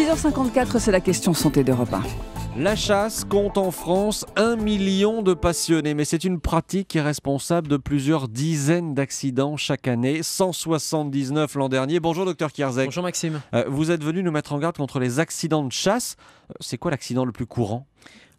6h54, c'est la question santé de repas. La chasse compte en France un million de passionnés, mais c'est une pratique qui est responsable de plusieurs dizaines d'accidents chaque année, 179 l'an dernier. Bonjour docteur Kierzek. Bonjour Maxime. Euh, vous êtes venu nous mettre en garde contre les accidents de chasse. Euh, c'est quoi l'accident le plus courant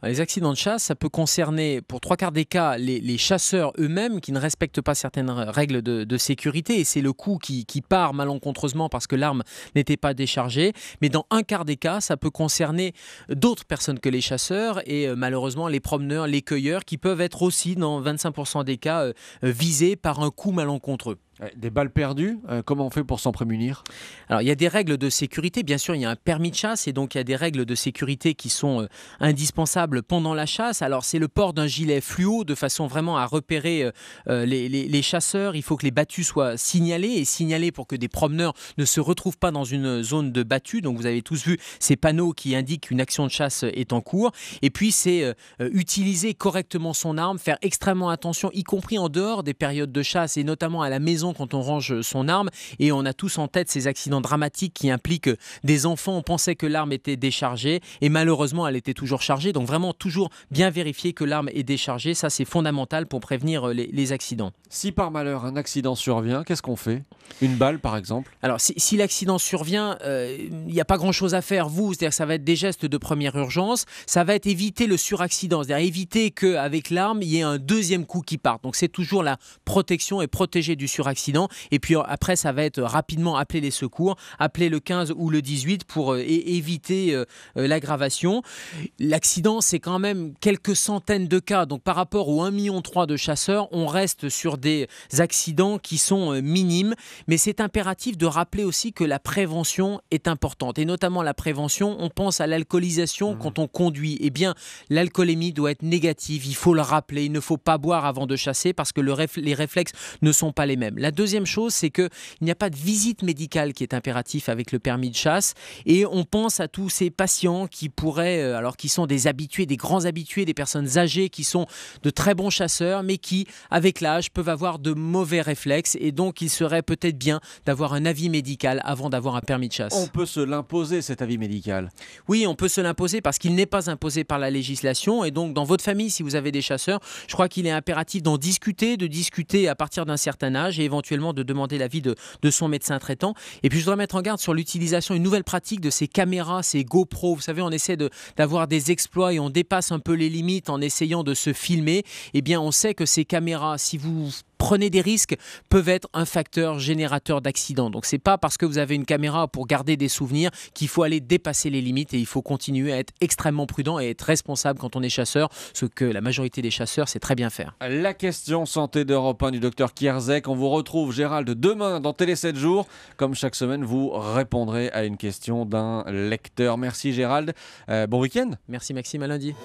les accidents de chasse, ça peut concerner pour trois quarts des cas les, chasseurs eux-mêmes qui ne respectent pas certaines règles de, sécurité et c'est le coup qui, part malencontreusement parce que l'arme n'était pas déchargée. Mais dans un quart des cas, ça peut concerner d'autres personnes que les chasseurs et euh, malheureusement les promeneurs, les cueilleurs qui peuvent être aussi dans 25% des cas euh, visés par un coup malencontreux. Euh, des balles perdues, euh, comment on fait pour s'en prémunir Alors il y a des règles de sécurité, bien sûr il y a un permis de chasse et donc il y a des règles de sécurité qui sont euh, indispensables pendant la chasse. Alors c'est le port d'un gilet fluo de façon vraiment à repérer les, les, chasseurs. Il faut que les battus soient signalés et signalés pour que des promeneurs ne se retrouvent pas dans une zone de battue. Donc vous avez tous vu ces panneaux qui indiquent qu'une action de chasse est en cours. Et puis c'est utiliser correctement son arme, faire extrêmement attention, y compris en dehors des périodes de chasse et notamment à la maison quand on range son arme. Et on a tous en tête ces accidents dramatiques qui impliquent des enfants. On pensait que l'arme était déchargée et malheureusement, elle était toujours chargée. Donc vraiment, toujours bien vérifier que l'arme est déchargée. Ça, c'est fondamental pour prévenir euh, les, accidents. Si par malheur un accident survient, qu'est-ce qu'on fait Une balle, par exemple Alors, si, l'accident survient, euh, il n'y a pas grand-chose à faire, vous. C'est-à-dire ça va être des gestes de première urgence. Ça va être éviter le suraccident, c'est-à-dire éviter qu'avec l'arme, il y ait un deuxième coup qui parte. Donc, c'est toujours la protection et protéger du suraccident et puis euh, après, ça va être rapidement appeler les secours, appeler le 15 ou le 18 pour euh, éviter euh, l'aggravation. L'accident, c'est quand même quelques centaines de cas. Donc par rapport aux 1,3 million de chasseurs, on reste sur des accidents qui sont minimes. Mais c'est impératif de rappeler aussi que la prévention est importante. Et notamment la prévention, on pense à l'alcoolisation mmh. quand on conduit. Eh bien, l'alcoolémie doit être négative. Il faut le rappeler. Il ne faut pas boire avant de chasser parce que les réflexes ne sont pas les mêmes. La deuxième chose, c'est qu'il n'y a pas de visite médicale qui est impératif avec le permis de chasse. Et on pense à tous ces patients qui pourraient, euh, alors qui sont des habitués, des grands habitués, des personnes âgées qui sont de très bons chasseurs, mais qui, avec l'âge, peuvent avoir de mauvais réflexes. Et donc, il serait peut-être bien d'avoir un avis médical avant d'avoir un permis de chasse. On peut se l'imposer, cet avis médical. Oui, on peut se l'imposer parce qu'il n'est pas imposé par la législation. Et donc, dans votre famille, si vous avez des chasseurs, je crois qu'il est impératif d'en discuter, de discuter à partir d'un certain âge éventuellement de demander l'avis de, de son médecin traitant. Et puis je voudrais mettre en garde sur l'utilisation, une nouvelle pratique de ces caméras, ces GoPro. Vous savez, on essaie d'avoir des exploits et on dépasse un peu les limites en essayant de se filmer. Eh bien, on sait que ces caméras, si vous prenez des risques peuvent être un facteur générateur d'accidents. Donc c'est pas parce que vous avez une caméra pour garder des souvenirs qu'il faut aller dépasser les limites et il faut continuer à être extrêmement prudent et être responsable quand on est chasseur, ce que la majorité des chasseurs sait très bien faire. La question santé d'Europe 1 du docteur Kierzek. On vous retrouve Gérald demain dans Télé 7 jours. Comme chaque semaine, vous répondrez à une question d'un lecteur. Merci Gérald. Euh, bon week-end. Merci Maxime, à lundi.